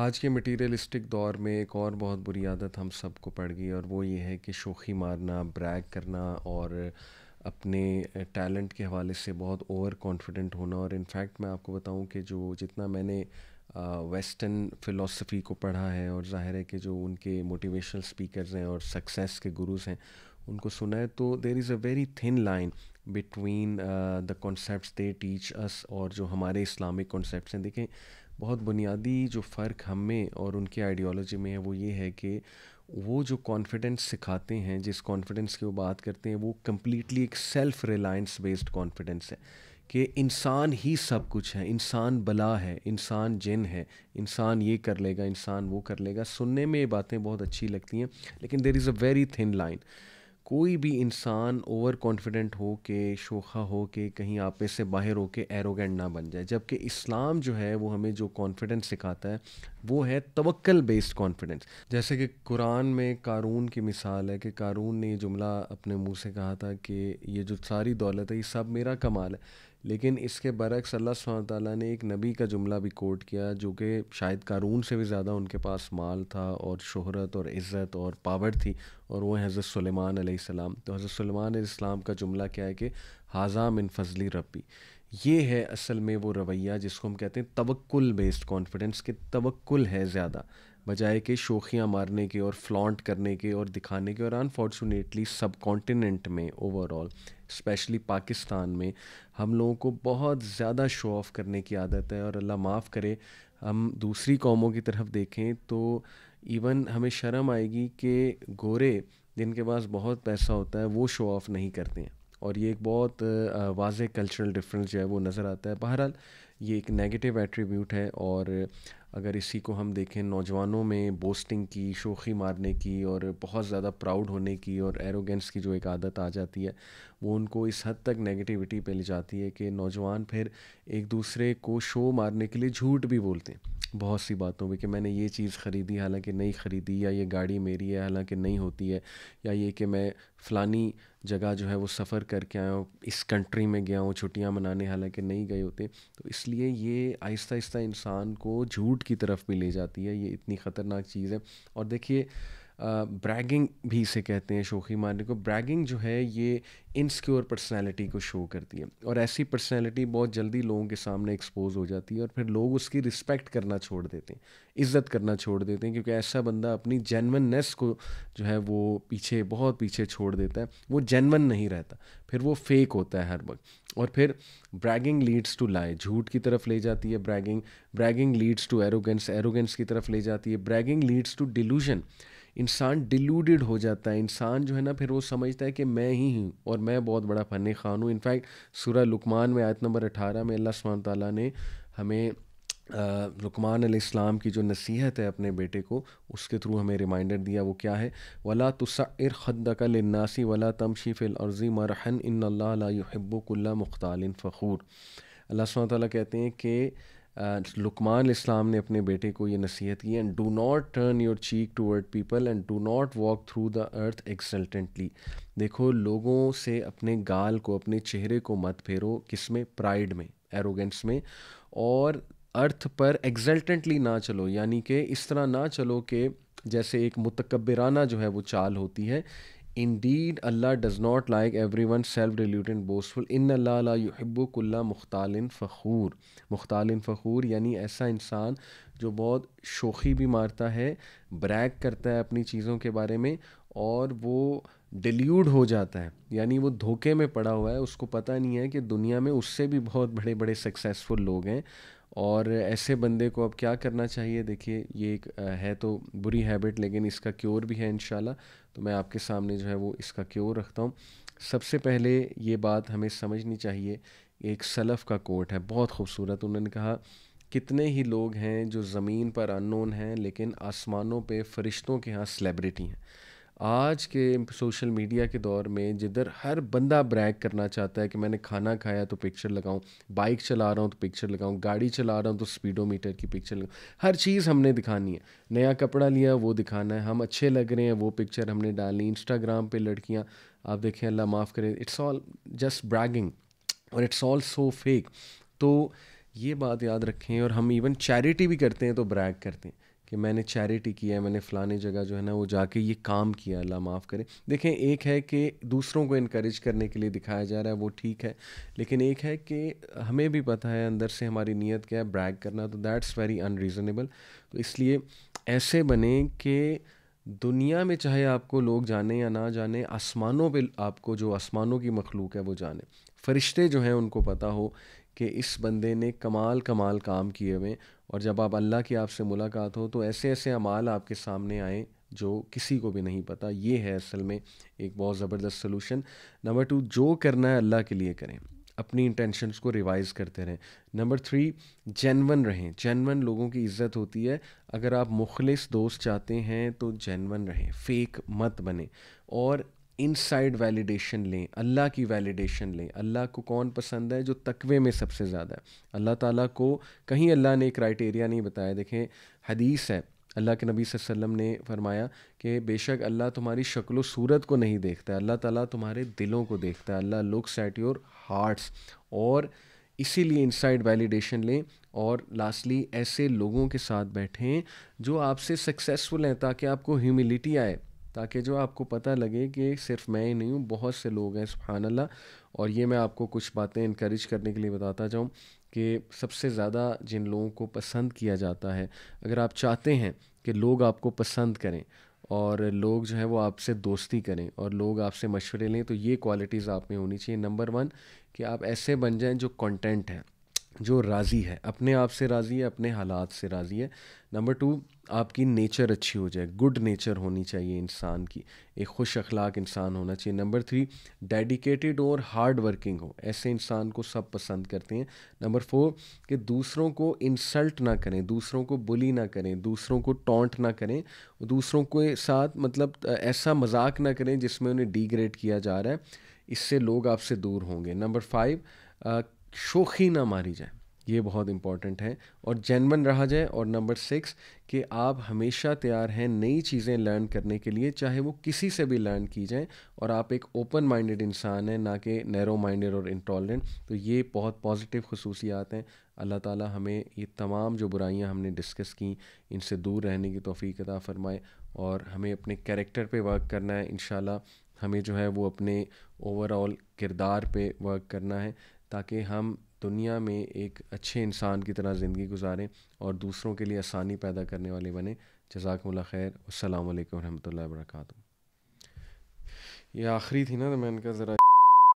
आज के मटेरियलिस्टिक दौर में एक और बहुत बुरी आदत हम सबको पड़ गई और वो ये है कि शोखी मारना ब्रैग करना और अपने टैलेंट के हवाले से बहुत ओवर कॉन्फिडेंट होना और इनफैक्ट मैं आपको बताऊं कि जो जितना मैंने वेस्टर्न फिलॉसफी को पढ़ा है और जाहिर है कि जो उनके मोटिवेशनल स्पीकर्स हैं और सक्सेस के गुरुज़ हैं उनको सुना है तो there is a very thin line between the concepts they teach us और जो हमारे इस्लामिक कॉन्सेप्ट हैं देखें बहुत बुनियादी जो फ़र्क हम में और उनके आइडियोलॉजी में है वो ये है कि वो जो कॉन्फिडेंस सिखाते हैं जिस कॉन्फिडेंस की वो बात करते हैं वो कम्प्लीटली एक सेल्फ रिलायंस बेस्ड कॉन्फिडेंस है कि इंसान ही सब कुछ है इंसान बला है इंसान जिन है इंसान ये कर लेगा इंसान वो कर लेगा सुनने में ये बातें बहुत अच्छी लगती हैं लेकिन there is a very thin line कोई भी इंसान ओवर कॉन्फिडेंट हो के शोखा हो के कहीं आप में से बाहर हो के एरोगेंट ना बन जाए जबकि इस्लाम जो है वो हमें जो कॉन्फिडेंस सिखाता है वो है तवक्ल बेस्ड कॉन्फिडेंस जैसे कि कुरान में कारून की मिसाल है कि कारून ने ये जुमला अपने मुंह से कहा था कि ये जो सारी दौलत है ये सब मेरा कमाल है लेकिन इसके बरक्स अल्लाह ताला ने एक नबी का जुमला भी कोट किया जो कि शायद कारून से भी ज़्यादा उनके पास माल था और शहरत और इज़्ज़त और पावर थी और वो हज़रत सलेमान तो हज़रत सलेमान इस्लाम का जुमला क्या है कि हाजा मिन फजली रबी ये है असल में वो रवैया जिसको हम कहते हैं तवक्ल बेस्ड कॉन्फिडेंस के तवक्ल है ज़्यादा बजाय के शोखियाँ मारने के और फ्लॉन्ट करने के और दिखाने के और अनफॉर्चुनेटली सब कॉन्टिनेंट में ओवरऑल स्पेशली पाकिस्तान में हम लोगों को बहुत ज़्यादा शो ऑफ करने की आदत है और अल्लाह माफ़ करे हम दूसरी कौमों की तरफ देखें तो इवन हमें शर्म आएगी कि गोरे जिनके पास बहुत पैसा होता है वो शो ऑफ़ नहीं करते हैं और ये एक बहुत वाज कल्चरल डिफरेंस जो है वो नज़र आता है बहरहाल ये एक नेगेटिव एट्रीब्यूट है और अगर इसी को हम देखें नौजवानों में बोस्टिंग की शोखी मारने की और बहुत ज़्यादा प्राउड होने की और एरोगेंस की जो एक आदत आ जाती है वो उनको इस हद तक नेगेटिविटी पे ले जाती है कि नौजवान फिर एक दूसरे को शो मारने के लिए झूठ भी बोलते हैं बहुत सी बातों पर कि मैंने ये चीज़ ख़रीदी हालांकि नहीं ख़रीदी या ये गाड़ी मेरी है हालांकि नहीं होती है या ये कि मैं फ़लानी जगह जो है वो सफ़र करके आया हूँ इस कंट्री में गया हूँ छुट्टियाँ मनाने हालांकि नहीं गए होते तो इसलिए ये आहिस्ता आहिस्ता इंसान को झूठ की तरफ भी ले जाती है ये इतनी ख़तरनाक चीज़ है और देखिए ब्रैगिंग भी इसे कहते हैं शोखी मारने को ब्रैगिंग जो है ये इनसिक्योर पर्सनैलिटी को शो करती है और ऐसी पर्सनैलिटी बहुत जल्दी लोगों के सामने एक्सपोज हो जाती है और फिर लोग उसकी रिस्पेक्ट करना छोड़ देते हैं इज़्ज़त करना छोड़ देते हैं क्योंकि ऐसा बंदा अपनी जेनवननेस को जो है वो पीछे बहुत पीछे छोड़ देता है वो जेनवन नहीं रहता फिर वो फेक होता है हर वक्त और फिर ब्रैगिंग लीड्स टू लाई झूठ की तरफ ले जाती है bragging bragging leads to arrogance arrogance की तरफ ले जाती है ब्रैगिंग लीड्स टू डिलूजन इंसान डिलूडेड हो जाता है इंसान जो है ना फिर वो समझता है कि मैं ही हूँ और मैं बहुत बड़ा फन खान हूँ इनफैक्ट सूर्य लुकमान में आयत नंबर अठारह में अल्लाह सुबह ताली ने हमें रुकमान अलैहिस्सलाम की जो नसीहत है अपने बेटे को उसके थ्रू हमें रिमाइंडर दिया वो क्या है वला तुसर खदकल नासी वला तमशी फ़िल अर्ज़ी मरहन इन लाहब्बुल्ला मुख्तालिन फ़खूर अल्लाह सुबह ताली कहते हैं कि लुकमान uh, इस्लाम ने अपने बेटे को ये नसीहत की and do not turn your cheek toward people and do not walk through the earth exultantly देखो लोगों से अपने गाल को अपने चेहरे को मत फेरो किस में प्राइड में एरोगेंस में और अर्थ पर एग्जल्टेंटली ना चलो यानी कि इस तरह ना चलो कि जैसे एक मतकबराना जो है वो चाल होती है indeed Allah does like like every one self boastful. इन अल्लाह ला युहिब्बु कुल्ला मुख्तालिन फ़खूर मुख्तालिन फ़खूर यानी ऐसा इंसान जो बहुत शोखी भी मारता है ब्रैक करता है अपनी चीज़ों के बारे में और वो डिल्यूड हो जाता है यानी वो धोखे में पड़ा हुआ है उसको पता नहीं है कि दुनिया में उससे भी बहुत बड़े बड़े सक्सेसफुल लोग हैं और ऐसे बंदे को अब क्या करना चाहिए देखिए ये एक है तो बुरी हैबिट लेकिन इसका क्योर भी है इन तो मैं आपके सामने जो है वो इसका क्योर रखता हूँ सबसे पहले ये बात हमें समझनी चाहिए एक सलफ़ का कोट है बहुत खूबसूरत उन्होंने कहा कितने ही लोग हैं जो ज़मीन पर अननोन हैं लेकिन आसमानों पे फरिश्तों के यहाँ सेलिब्रिटी हैं आज के सोशल मीडिया के दौर में जिधर हर बंदा ब्रैग करना चाहता है कि मैंने खाना खाया तो पिक्चर लगाऊं बाइक चला रहा हूं तो पिक्चर लगाऊं गाड़ी चला रहा हूं तो स्पीडोमीटर की पिक्चर लगाऊं हर चीज़ हमने दिखानी है नया कपड़ा लिया वो दिखाना है हम अच्छे लग रहे हैं वो पिक्चर हमने डाली इंस्टाग्राम पर लड़कियाँ आप देखें अल्लाह माफ़ करें इट्स ऑल जस्ट ब्रैगिंग और इट्स ऑल सो फेक तो ये बात याद रखें और हम इवन चैरिटी भी करते हैं तो ब्रैग करते हैं कि मैंने चैरिटी की है मैंने फ़लानी जगह जो है ना वो जाके ये काम किया अल्लाह माफ़ करे देखें एक है कि दूसरों को इनक्रेज करने के लिए दिखाया जा रहा है वो ठीक है लेकिन एक है कि हमें भी पता है अंदर से हमारी नीयत क्या है ब्रैग करना तो दैट्स वेरी अनरीज़नेबल तो इसलिए ऐसे बने कि दुनिया में चाहे आपको लोग जाने या ना जाने आसमानों पे आपको जो आसमानों की मखलूक है वो जाने फरिश्ते जो हैं उनको पता हो कि इस बंदे ने कमाल कमाल काम किए हुए और जब आप अल्लाह की आपसे मुलाकात हो तो ऐसे ऐसे अमाल आपके सामने आए जो किसी को भी नहीं पता ये है असल में एक बहुत ज़बरदस्त सलूशन नंबर टू जो करना है अल्लाह के लिए करें अपनी इंटेंशंस को रिवाइज़ करते रहें नंबर थ्री जेनवन रहें जेनवन लोगों की इज़्ज़त होती है अगर आप मुखलिस दोस्त चाहते हैं तो जेनवन रहें फेक मत बने और इनसाइड वैलिडेशन लें अल्लाह की वैलिडेशन लें अल्लाह को कौन पसंद है जो तकवे में सबसे ज़्यादा है अल्लाह ताला को कहीं अल्लाह ने क्राइटेरिया नहीं बताया देखें हदीस है अल्लाह के नबी वसल्लम ने फरमाया कि बेशक अल्लाह तुम्हारी शक्ल सूरत को नहीं देखता है अल्लाह ताला तुम्हारे दिलों को देखता है Allah looks at your hearts और इसीलिए इनसाइड वैलिडेशन लें और लास्टली ऐसे लोगों के साथ बैठें जो आपसे सक्सेसफुल हैं ताकि आपको ह्यूमिलिटी आए ताकि जो आपको पता लगे कि सिर्फ मैं ही नहीं हूँ बहुत से लोग हैं अल्लाह और ये मैं आपको कुछ बातें इनक्रेज करने के लिए बताता जाऊँ कि सबसे ज़्यादा जिन लोगों को पसंद किया जाता है अगर आप चाहते हैं कि लोग आपको पसंद करें और लोग जो है वो आपसे दोस्ती करें और लोग आपसे मशवरे लें तो ये क्वालिटीज़ आप में होनी चाहिए नंबर वन कि आप ऐसे बन जाएं जो कंटेंट है जो राज़ी है अपने आप से राज़ी है अपने हालात से राज़ी है नंबर टू आपकी नेचर अच्छी हो जाए गुड नेचर होनी चाहिए इंसान की एक खुश अखलाक इंसान होना चाहिए नंबर थ्री डेडिकेटेड और हार्ड वर्किंग हो ऐसे इंसान को सब पसंद करते हैं नंबर फोर कि दूसरों को इंसल्ट ना करें दूसरों को बुली ना करें दूसरों को टॉन्ट ना करें दूसरों के साथ मतलब ऐसा मजाक ना करें जिसमें उन्हें डिग्रेड किया जा रहा है इससे लोग आपसे दूर होंगे नंबर फाइव शोखी ना मारी जाए ये बहुत इंपॉर्टेंट है और जेनवन रहा जाए और नंबर सिक्स कि आप हमेशा तैयार हैं नई चीज़ें लर्न करने के लिए चाहे वो किसी से भी लर्न की जाएँ और आप एक ओपन माइंडेड इंसान हैं ना कि नैरो माइंडेड और इंटॉलरेंट तो ये बहुत पॉजिटिव खसूसियात हैं अल्लाह ताला हमें ये तमाम जो बुराइयां हमने डिस्कस की इनसे दूर रहने की तोफ़ी अदा फरमाए और हमें अपने कैरेक्टर पे वर्क करना है इन हमें जो है वो अपने ओवरऑल किरदार पे वर्क करना है ताकि हम दुनिया में एक अच्छे इंसान की तरह ज़िंदगी गुजारें और दूसरों के लिए आसानी पैदा करने वाले बने मिला खैर असल वरहमल वर्क ये आखिरी थी ना तो मैंने कहा ज़रा